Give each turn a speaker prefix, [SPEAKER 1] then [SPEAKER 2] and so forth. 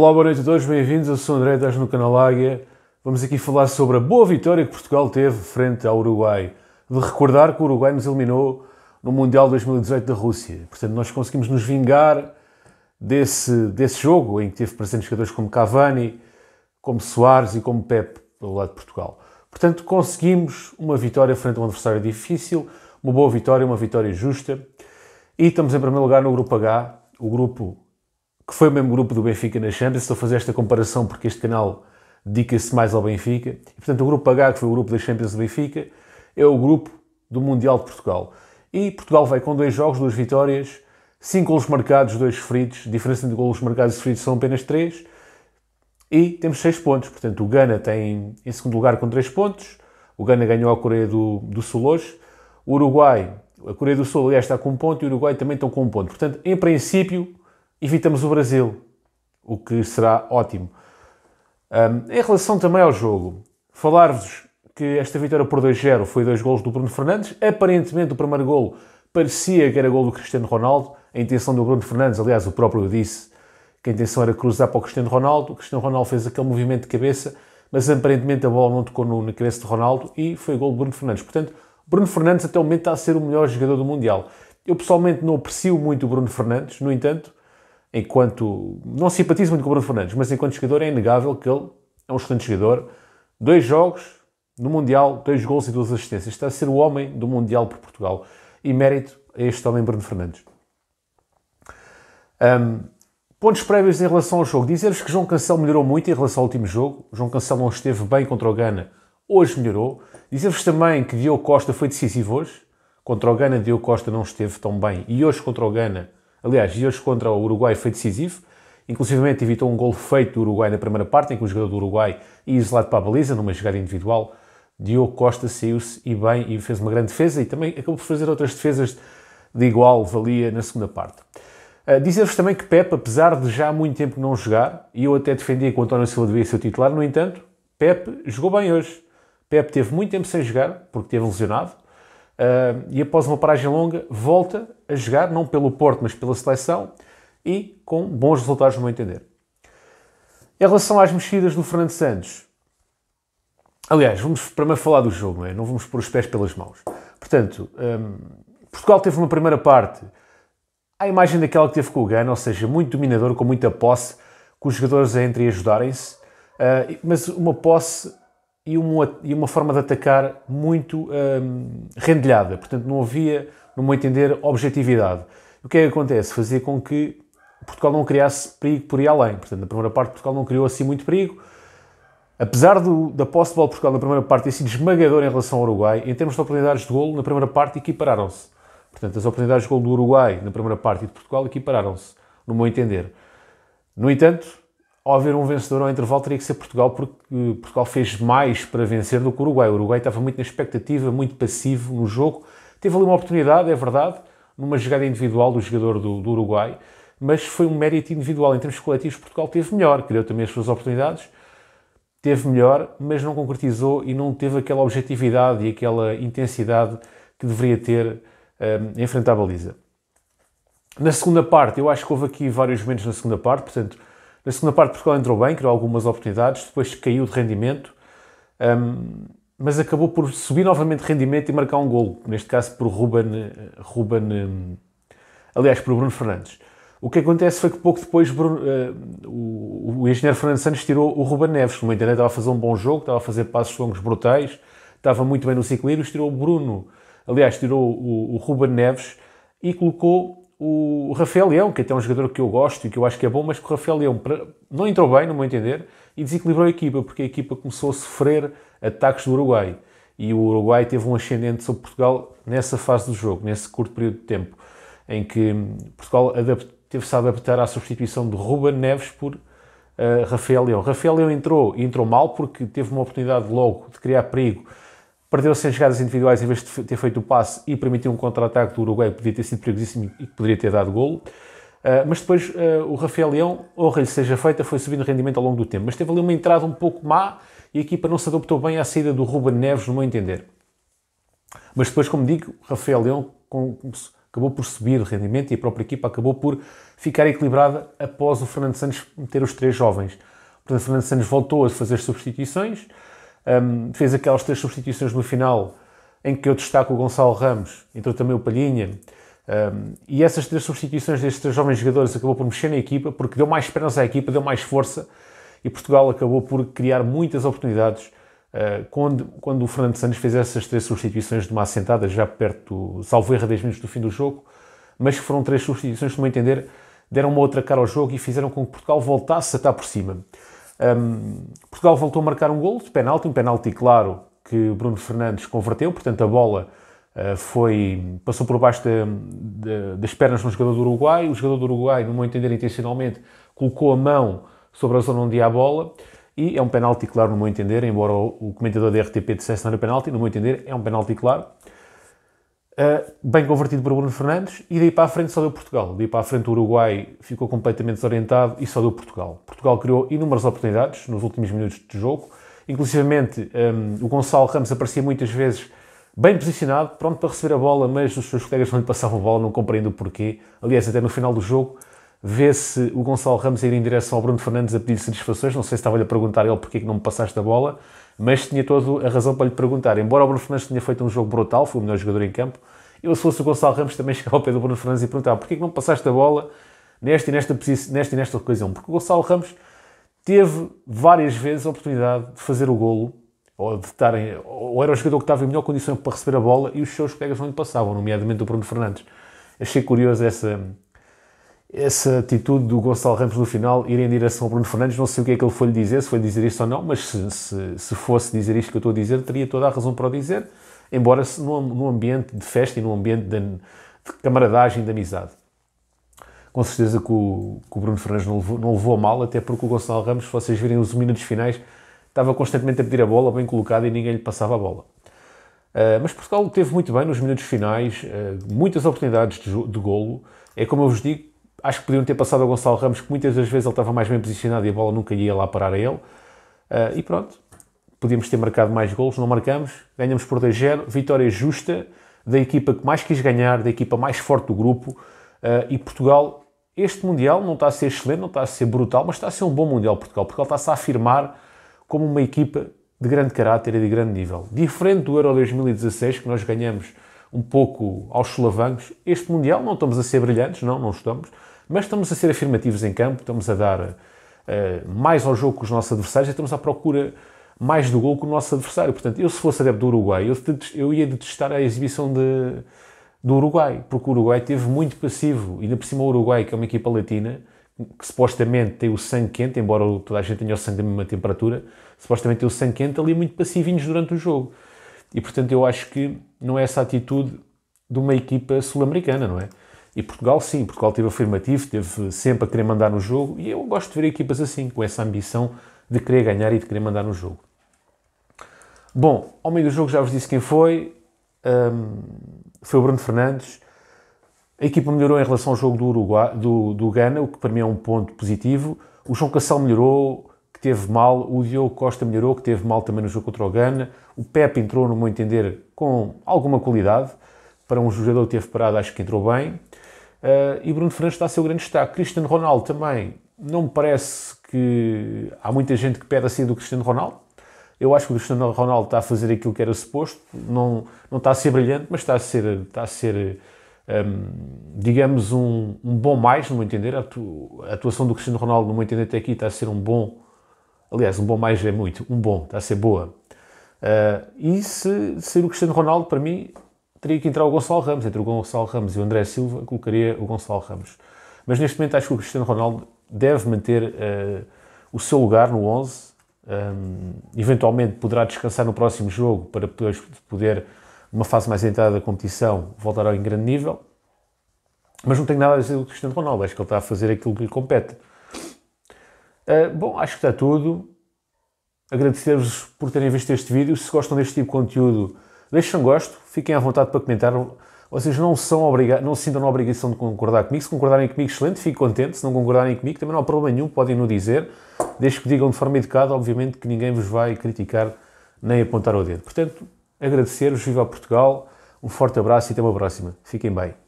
[SPEAKER 1] Olá, boa noite a todos, bem-vindos. Eu sou André, estás no canal Águia. Vamos aqui falar sobre a boa vitória que Portugal teve frente ao Uruguai. De recordar que o Uruguai nos eliminou no Mundial 2018 da Rússia. Portanto, nós conseguimos nos vingar desse, desse jogo em que teve presentes jogadores como Cavani, como Soares e como Pepe pelo lado de Portugal. Portanto, conseguimos uma vitória frente a um adversário difícil, uma boa vitória, uma vitória justa. E estamos em primeiro lugar no grupo H, o grupo que foi o mesmo grupo do Benfica na Champions. Estou a fazer esta comparação porque este canal dedica-se mais ao Benfica. E, portanto, o grupo H, que foi o grupo da Champions do Benfica, é o grupo do Mundial de Portugal. E Portugal vai com dois jogos, duas vitórias, cinco golos marcados, dois feridos. A diferença de golos marcados e feridos são apenas três. E temos seis pontos. Portanto, o Gana tem em segundo lugar com três pontos. O Gana ganhou a Coreia do, do Sul hoje. O Uruguai, a Coreia do Sul, aliás, está com um ponto e o Uruguai também estão com um ponto. Portanto, em princípio, evitamos o Brasil, o que será ótimo. Um, em relação também ao jogo, falar-vos que esta vitória por 2-0 foi dois golos do Bruno Fernandes. Aparentemente, o primeiro golo parecia que era golo do Cristiano Ronaldo. A intenção do Bruno Fernandes, aliás, o próprio disse que a intenção era cruzar para o Cristiano Ronaldo. O Cristiano Ronaldo fez aquele movimento de cabeça, mas aparentemente a bola não tocou no, na cabeça de Ronaldo e foi golo do Bruno Fernandes. Portanto, Bruno Fernandes até o momento está a ser o melhor jogador do Mundial. Eu pessoalmente não aprecio muito o Bruno Fernandes, no entanto, enquanto. Não simpatizo muito com o Bruno Fernandes, mas enquanto jogador é inegável que ele é um excelente jogador. Dois jogos no Mundial, dois gols e duas assistências. Está a ser o homem do Mundial por Portugal. E mérito a este homem, Bruno Fernandes. Um, pontos prévios em relação ao jogo. Dizer-vos que João Cancelo melhorou muito em relação ao último jogo. João Cancelo não esteve bem contra o Gana, hoje melhorou. Dizer-vos também que Diogo Costa foi decisivo hoje. Contra o Gana, Diogo Costa não esteve tão bem. E hoje contra o Gana, Aliás, e hoje contra o Uruguai foi decisivo, inclusive evitou um gol feito do Uruguai na primeira parte, em que o jogador do Uruguai ia isolado para a baliza numa jogada individual. Diogo Costa saiu-se e bem e fez uma grande defesa e também acabou por fazer outras defesas de igual valia na segunda parte. Uh, Dizer-vos também que Pepe, apesar de já há muito tempo não jogar, e eu até defendia que o António Silva devia ser o titular, no entanto, Pepe jogou bem hoje. Pepe teve muito tempo sem jogar, porque teve lesionado, Uh, e após uma paragem longa, volta a jogar, não pelo Porto, mas pela seleção e com bons resultados, no meu entender. Em relação às mexidas do Fernando Santos, aliás, vamos primeiro falar do jogo, não, é? não vamos pôr os pés pelas mãos. Portanto, um, Portugal teve uma primeira parte à imagem daquela que teve com o Gana, ou seja, muito dominador, com muita posse, com os jogadores a entre ajudarem-se, uh, mas uma posse e uma, e uma forma de atacar muito hum, rendilhada. Portanto, não havia, no meu entender, objetividade. O que é que acontece? Fazia com que Portugal não criasse perigo por ir além. Portanto, na primeira parte, Portugal não criou assim muito perigo. Apesar do, da posse de bola de Portugal na primeira parte ter sido esmagadora em relação ao Uruguai, em termos de oportunidades de golo, na primeira parte equipararam-se. Portanto, as oportunidades de golo do Uruguai na primeira parte e de Portugal equipararam-se, no meu entender. No entanto, ao haver um vencedor ao intervalo, teria que ser Portugal, porque eh, Portugal fez mais para vencer do que o Uruguai. O Uruguai estava muito na expectativa, muito passivo no jogo. Teve ali uma oportunidade, é verdade, numa jogada individual do jogador do, do Uruguai, mas foi um mérito individual. Em termos coletivos, Portugal teve melhor, criou também as suas oportunidades, teve melhor, mas não concretizou e não teve aquela objetividade e aquela intensidade que deveria ter um, eh, em frente à baliza. Na segunda parte, eu acho que houve aqui vários momentos na segunda parte, portanto, na segunda parte, Portugal entrou bem, criou algumas oportunidades, depois caiu de rendimento, um, mas acabou por subir novamente de rendimento e marcar um gol. Neste caso, por Ruben, Ruben hum, aliás, por Bruno Fernandes. O que acontece foi que pouco depois Bruno, uh, o, o, engenheiro Fernando Santos tirou o Ruben Neves, que no meio estava a fazer um bom jogo, estava a fazer passos longos brutais, estava muito bem no ciclo e tirou o Bruno, aliás, tirou o, o Ruben Neves e colocou o Rafael Leão, que até é um jogador que eu gosto e que eu acho que é bom, mas que o Rafael Leão não entrou bem, no meu entender, e desequilibrou a equipa, porque a equipa começou a sofrer ataques do Uruguai. E o Uruguai teve um ascendente sobre Portugal nessa fase do jogo, nesse curto período de tempo, em que hum, Portugal teve-se a adaptar à substituição de Ruben Neves por uh, Rafael Leão. Rafael Leão entrou e entrou mal porque teve uma oportunidade logo de criar perigo perdeu sem jogadas individuais em vez de ter feito o passe e permitiu um contra-ataque do Uruguai que podia ter sido perigosíssimo e que poderia ter dado golo. Uh, mas depois uh, o Rafael Leão, honra lhe seja feita, foi subindo rendimento ao longo do tempo. Mas teve ali uma entrada um pouco má e a equipa não se adaptou bem à saída do Ruben Neves, no meu entender. Mas depois, como digo, Rafael Leão acabou por subir o rendimento e a própria equipa acabou por ficar equilibrada após o Fernando Santos meter os três jovens. Portanto, o Fernando Santos voltou a fazer substituições. Um, fez aquelas três substituições no final, em que eu destaco o Gonçalo Ramos, entrou também o Palhinha. Um, e essas três substituições destes três jovens jogadores acabou por mexer na equipa, porque deu mais esperança à equipa, deu mais força, e Portugal acabou por criar muitas oportunidades uh, quando, quando o Fernando Santos fez essas três substituições de uma assentada, já perto, do, salvo erro, 10 minutos do fim do jogo, mas foram três substituições, se me entender, deram uma outra cara ao jogo e fizeram com que Portugal voltasse a estar por cima. Um, Portugal voltou a marcar um gol de penalti, um penalti claro que Bruno Fernandes converteu, portanto a bola uh, foi, passou por baixo de, de, das pernas do jogador do Uruguai, o jogador do Uruguai, no meu entender intencionalmente, colocou a mão sobre a zona onde ia a bola e é um penalti claro no meu entender, embora o comentador da RTP dissesse não era penalti, no meu entender é um penalti claro. Ah, bem convertido por Bruno Fernandes, e daí para a frente só deu Portugal. Daí para a frente o Uruguai ficou completamente desorientado e só deu Portugal. Portugal criou inúmeras oportunidades nos últimos minutos de jogo, inclusivamente um, ah, o Gonçalo Ramos aparecia muitas vezes bem posicionado, pronto para receber a bola, mas os seus colegas não lhe passavam a bola, não compreendo o porquê. Aliás, até no final do jogo, vê-se o Gonçalo Ramos ir em direção ao Bruno Fernandes a pedir satisfações. Não sei se estava-lhe a perguntar ele porque é que não me passaste a bola, mas tinha toda a razão para lhe perguntar. Embora o Bruno Fernandes tenha feito um jogo brutal, foi o melhor jogador em campo, eu, se fosse o Gonçalo Ramos, também chegava ao pé do Bruno Fernandes e perguntava porque é que não me passaste a bola nesta e nesta, nesta, nesta ocasião. Porque o Gonçalo Ramos teve várias vezes a oportunidade de fazer o golo, ou, de estar em, ou era o jogador que estava em melhor condição para receber a bola e os seus colegas não lhe passavam, nomeadamente o Bruno Fernandes. Achei curioso essa, essa atitude do Gonçalo Ramos no final ir em direção ao Bruno Fernandes, não sei o que é que ele foi lhe dizer, se foi dizer isto ou não, mas se, se, se fosse dizer isto que eu estou a dizer, teria toda a razão para o dizer, embora se num, num ambiente de festa e num ambiente de, de camaradagem, de amizade. Com certeza que o, que o Bruno Fernandes não levou, não levou a mal, até porque o Gonçalo Ramos, se vocês virem os minutos finais, estava constantemente a pedir a bola, bem colocada, e ninguém lhe passava a bola. Uh, mas Portugal teve muito bem nos minutos finais, uh, muitas oportunidades de, de golo. É como eu vos digo, acho que podiam ter passado ao Gonçalo Ramos, que muitas das vezes ele estava mais bem posicionado e a bola nunca ia lá parar a ele. Uh, e pronto, podíamos ter marcado mais gols, não marcamos, ganhamos por 2-0, vitória justa da equipa que mais quis ganhar, da equipa mais forte do grupo. Uh, e Portugal, este Mundial não está a ser excelente, não está a ser brutal, mas está a ser um bom Mundial Portugal. ele está-se a afirmar como uma equipa de grande caráter e de grande nível. Diferente do Euro 2016, que nós ganhamos um pouco aos solavancos. Este Mundial não estamos a ser brilhantes, não, não estamos, mas estamos a ser afirmativos em campo, estamos a dar uh, mais ao jogo que os nossos adversários e estamos à procura mais do gol que o nosso adversário. Portanto, eu se fosse adepto do Uruguai, eu, eu ia detestar a exibição de, do Uruguai, porque o Uruguai teve muito passivo, e ainda por cima o Uruguai, que é uma equipa latina, que supostamente tem o sangue quente, embora toda a gente tenha o sangue da mesma temperatura, supostamente tem o sangue quente ali muito passivinhos durante o jogo. E portanto eu acho que não é essa atitude de uma equipa sul-americana, não é? E Portugal, sim, Portugal teve afirmativo, teve sempre a querer mandar no jogo, e eu gosto de ver equipas assim, com essa ambição de querer ganhar e de querer mandar no jogo. Bom, ao meio do jogo já vos disse quem foi, um, foi o Bruno Fernandes. A equipa melhorou em relação ao jogo do, Uruguai, do, do Ghana, o que para mim é um ponto positivo. O João Cassal melhorou, que teve mal, o Diogo Costa melhorou, que teve mal também no jogo contra o Gana, o Pepe entrou, no meu entender, com alguma qualidade, para um jogador que teve parado acho que entrou bem, Uh, e Bruno Fernandes está a ser o grande destaque. Cristiano Ronaldo também, não me parece que há muita gente que pede a saída do Cristiano Ronaldo. Eu acho que o Cristiano Ronaldo está a fazer aquilo que era suposto, não, não está a ser brilhante, mas está a ser, está a ser um, ehm, digamos, um, um, bom mais, no meu entender. A atuação do Cristiano Ronaldo, no meu entender, até aqui está a ser um bom Aliás, um bom mais é muito. Um bom, está a ser boa. Uh, e se sair o Cristiano Ronaldo, para mim, teria que entrar o Gonçalo Ramos. Entre o Gonçalo Ramos e o André Silva, colocaria o Gonçalo Ramos. Mas neste momento acho que o Cristiano Ronaldo deve manter uh, o seu lugar no 11. Um, ah, eventualmente poderá descansar no próximo jogo para depois poder, numa fase mais entrada da competição, voltar ao em grande nível. Mas não tenho nada a dizer do Cristiano Ronaldo. Acho que ele está a fazer aquilo que lhe compete. Ah, bom, acho que está tudo. Agradecer-vos por terem visto este vídeo. Se gostam deste tipo de conteúdo, deixem um gosto, fiquem à vontade para comentar. Vocês não, são obriga não se sintam na obrigação de concordar comigo. Se concordarem comigo, excelente, fico contente. Se não concordarem comigo, também não há problema nenhum, podem no dizer. Desde que digam de forma educada, obviamente que ninguém vos vai criticar nem apontar o dedo. Portanto, agradecer-vos, viva Portugal, um forte abraço e até uma próxima. Fiquem bem.